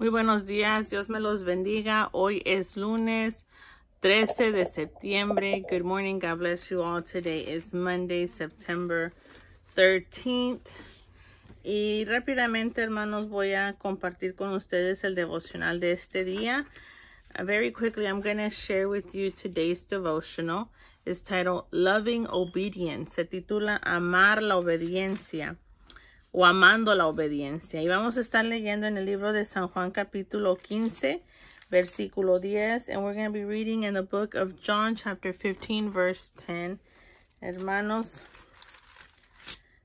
Muy buenos días, Dios me los bendiga. Hoy es lunes 13 de septiembre. Good morning, God bless you all. Today is Monday, September 13th. Y rápidamente, hermanos, voy a compartir con ustedes el devocional de este día. Uh, very quickly, I'm going to share with you today's devotional. It's titled Loving Obedience. Se titula Amar la Obediencia o amando la obediencia. Y vamos a estar leyendo en el libro de San Juan capítulo 15, versículo 10. And we're going to be reading in the book of John chapter 15, verse 10. Hermanos,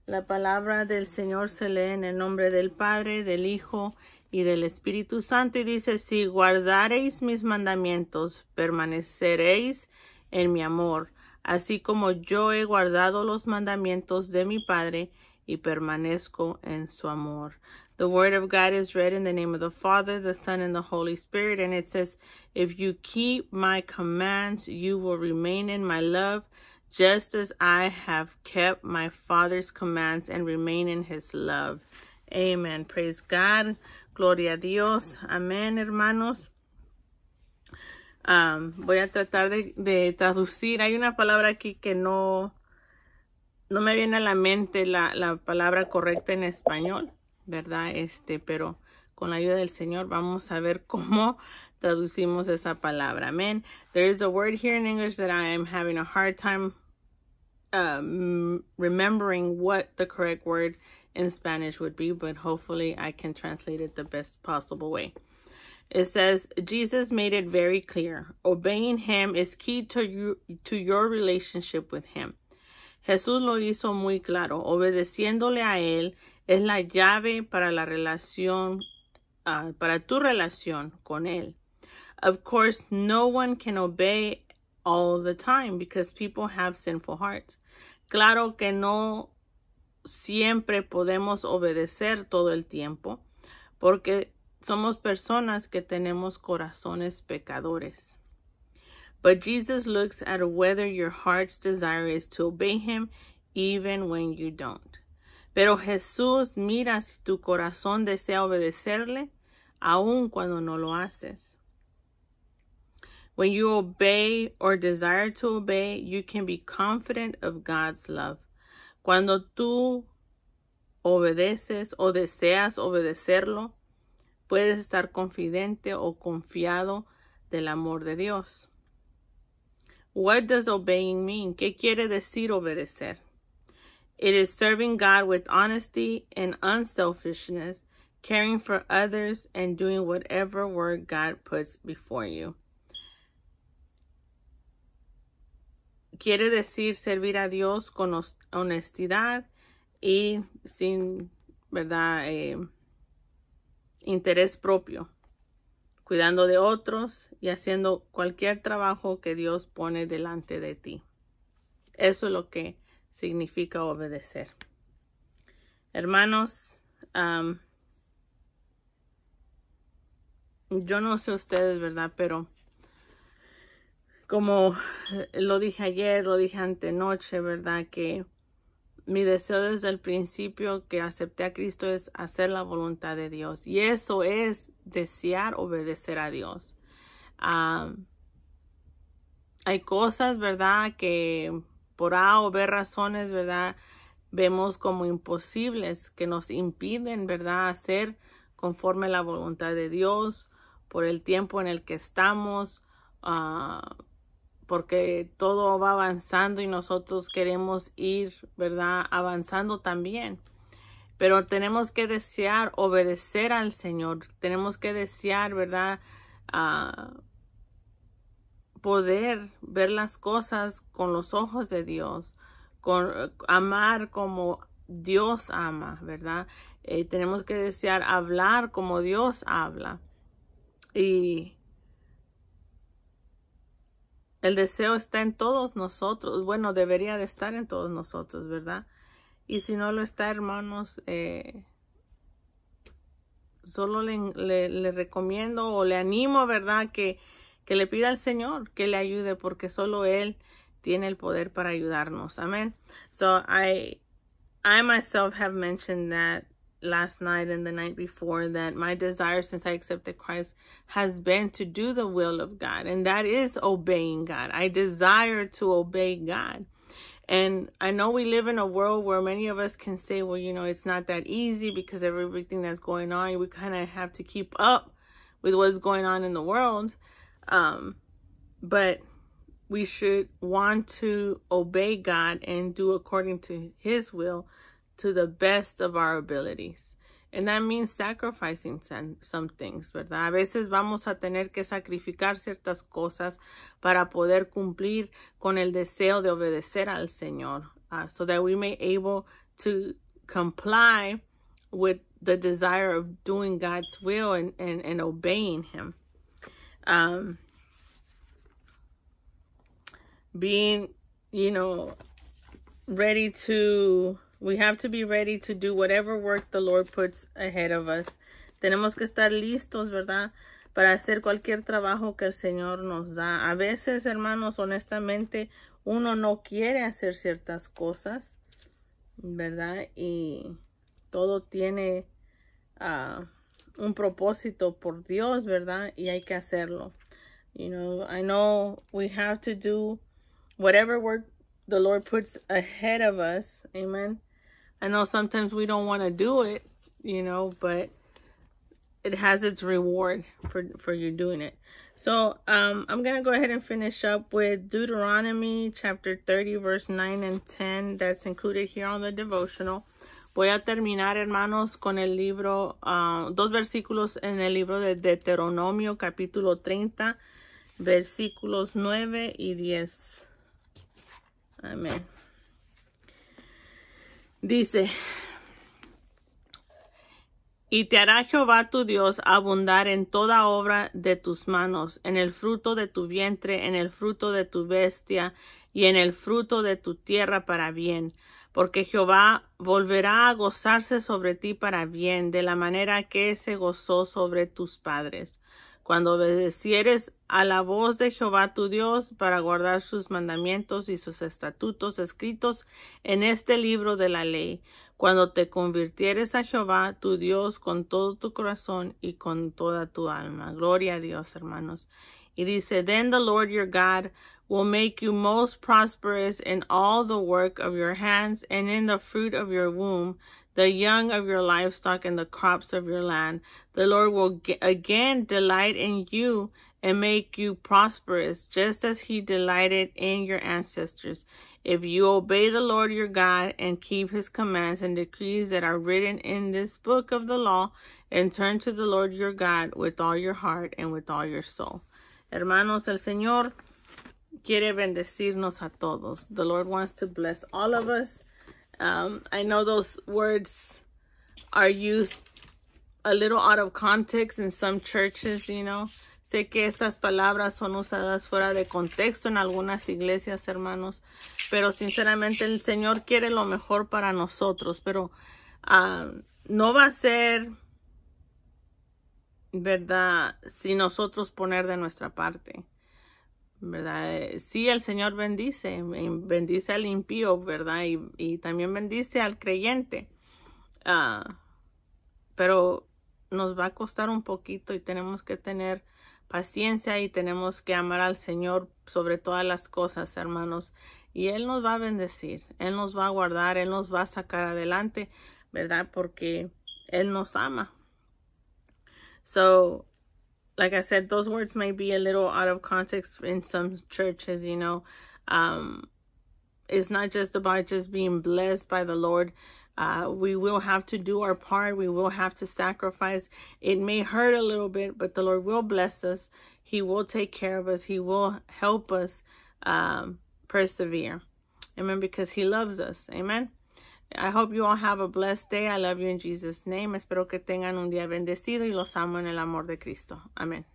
la palabra del Señor se lee en el nombre del Padre, del Hijo y del Espíritu Santo y dice, si guardareis mis mandamientos, permaneceréis en mi amor, así como yo he guardado los mandamientos de mi Padre y permanezco en su amor. The word of God is read in the name of the Father, the Son, and the Holy Spirit. And it says, If you keep my commands, you will remain in my love, just as I have kept my Father's commands and remain in his love. Amen. Praise God. Gloria a Dios. Amén, hermanos. Um, voy a tratar de, de traducir. Hay una palabra aquí que no, no me viene a la mente la, la, palabra correcta en español, ¿verdad? Este, pero con la ayuda del Señor vamos a ver cómo traducimos esa palabra. Amén. There is a word here in English that I am having a hard time um, remembering what the correct word in Spanish would be, but hopefully I can translate it the best possible way. It says, Jesus made it very clear. Obeying him is key to you to your relationship with him. Jesús lo hizo muy claro, obedeciéndole a Él es la llave para la relación, ah, para tu relación con Él. Of course, no one can obey all the time because people have sinful hearts. Claro que no siempre podemos obedecer todo el tiempo porque somos personas que tenemos corazones pecadores. But Jesus looks at whether your heart's desire is to obey him even when you don't. Pero Jesús mira si tu corazón desea obedecerle aun cuando no lo haces. When you obey or desire to obey, you can be confident of God's love. Cuando tú obedeces o deseas obedecerlo, puedes estar confidente o confiado del amor de Dios. What does obeying mean? ¿Qué quiere decir obedecer? It is serving God with honesty and unselfishness, caring for others, and doing whatever work God puts before you. Quiere decir servir a Dios con honestidad y sin, ¿verdad? Eh, interés propio. cuidando de otros y haciendo cualquier trabajo que Dios pone delante de ti. Eso es lo que significa obedecer. Hermanos, yo no sé ustedes, ¿verdad? Pero como lo dije ayer, lo dije antenoche, ¿verdad? Que mi deseo desde el principio que acepté a Cristo es hacer la voluntad de Dios. Y eso es desear obedecer a Dios. Ah, hay cosas, ¿verdad? Que por A o B razones, ¿verdad? Vemos como imposibles, que nos impiden, ¿verdad? Hacer conforme la voluntad de Dios por el tiempo en el que estamos. Ah, porque todo va avanzando y nosotros queremos ir, ¿verdad? Avanzando también. Pero tenemos que desear obedecer al Señor, tenemos que desear, ¿verdad? Ah, poder ver las cosas con los ojos de Dios, con, amar como Dios ama, ¿verdad? Eh, tenemos que desear hablar como Dios habla. Y el deseo está en todos nosotros, bueno, debería de estar en todos nosotros, ¿verdad? Y si no lo está, hermanos, eh, solo le, recomiendo o le animo, ¿verdad? Que, que le pida al Señor que le ayude, porque solo Él tiene el poder para ayudarnos. Amén. So, I, I myself have mentioned that last night and the night before that my desire since I accepted Christ has been to do the will of God. And that is obeying God. I desire to obey God. And I know we live in a world where many of us can say, well, you know, it's not that easy because everything that's going on. We kind of have to keep up with what's going on in the world. Um, but we should want to obey God and do according to his will to the best of our abilities. And that means sacrificing some, some things, ¿verdad? A veces vamos a tener que sacrificar ciertas cosas para poder cumplir con el deseo de obedecer al Señor, uh, so that we may able to comply with the desire of doing God's will and, and, and obeying Him. Um, being, you know, ready to We have to be ready to do whatever work the Lord puts ahead of us. Tenemos que estar listos, ¿verdad? Para hacer cualquier trabajo que el Señor nos da. A veces, hermanos, honestamente, uno no quiere hacer ciertas cosas, ¿verdad? Y todo tiene ah, un propósito por Dios, ¿verdad? Y hay que hacerlo. You know, I know we have to do whatever work the Lord puts ahead of us. Amen. I know sometimes we don't want to do it, you know, but it has its reward for, for you doing it. So um, I'm going to go ahead and finish up with Deuteronomy chapter 30, verse 9 and 10. That's included here on the devotional. Voy a terminar, hermanos, con el libro, uh, dos versículos en el libro de Deuteronomio, capítulo 30, versículos 9 y 10. Amén. Dice, y te hará Jehová tu Dios abundar en toda obra de tus manos, en el fruto de tu vientre, en el fruto de tu bestia y en el fruto de tu tierra para bien, porque Jehová volverá a gozarse sobre ti para bien, de la manera que se gozó sobre tus padres cuando obedecieres a la voz de Jehová tu Dios para guardar sus mandamientos y sus estatutos escritos en este libro de la ley, cuando te convirtieres a Jehová tu Dios con todo tu corazón y con toda tu alma. Gloria a Dios, hermanos. Y dice, Then the Lord your God will make you most prosperous in all the work of your hands and in the fruit of your womb, the young of your livestock and the crops of your land. The Lord will again delight in you and make you prosperous, just as he delighted in your ancestors. If you obey the Lord your God and keep his commands and decrees that are written in this book of the law, and turn to the Lord your God with all your heart and with all your soul. Hermanos, el Señor quiere bendecirnos a todos. The Lord wants to bless all of us. Um, I know those words are used a little out of context in some churches, you know. Sé que estas palabras son usadas fuera de contexto en algunas iglesias, hermanos, pero sinceramente el Señor quiere lo mejor para nosotros, pero um, no va a ser verdad si nosotros poner de nuestra parte. ¿verdad? Eh, sí, el Señor bendice, em, bendice al impío, ¿verdad? Y, también bendice al creyente. Ah, pero nos va a costar un poquito y tenemos que tener paciencia y tenemos que amar al Señor sobre todas las cosas, hermanos. Y Él nos va a bendecir, Él nos va a guardar, Él nos va a sacar adelante, ¿verdad? Porque Él nos ama. So, like I said, those words might be a little out of context in some churches, you know. Um, it's not just about just being blessed by the Lord. Uh, we will have to do our part. We will have to sacrifice. It may hurt a little bit, but the Lord will bless us. He will take care of us. He will help us um, persevere. Amen. Because He loves us. Amen. I hope you all have a blessed day. I love you in Jesus' name. Espero que tengan un día bendecido y los amo en el amor de Cristo. Amén.